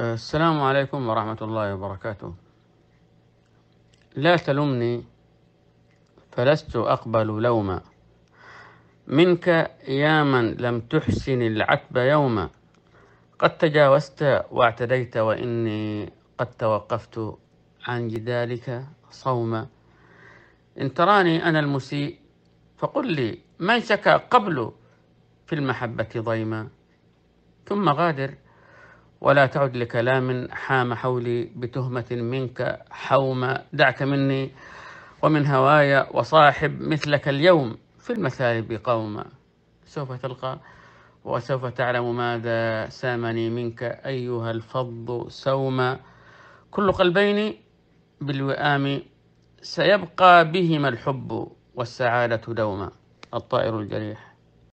السلام عليكم ورحمة الله وبركاته لا تلمني فلست أقبل لوما منك يا من لم تحسن العتب يوما قد تجاوزت واعتديت وإني قد توقفت عن جدالك صوما إن تراني أنا المسيء فقل لي من شكا قبل في المحبة ضيما ثم غادر ولا تعد لكلام حام حولي بتهمة منك حوم دعك مني ومن هوايا وصاحب مثلك اليوم في المثالب قوما سوف تلقى وسوف تعلم ماذا سامني منك أيها الفض سوما كل قلبين بالوئام سيبقى بهما الحب والسعادة دوما الطائر الجريح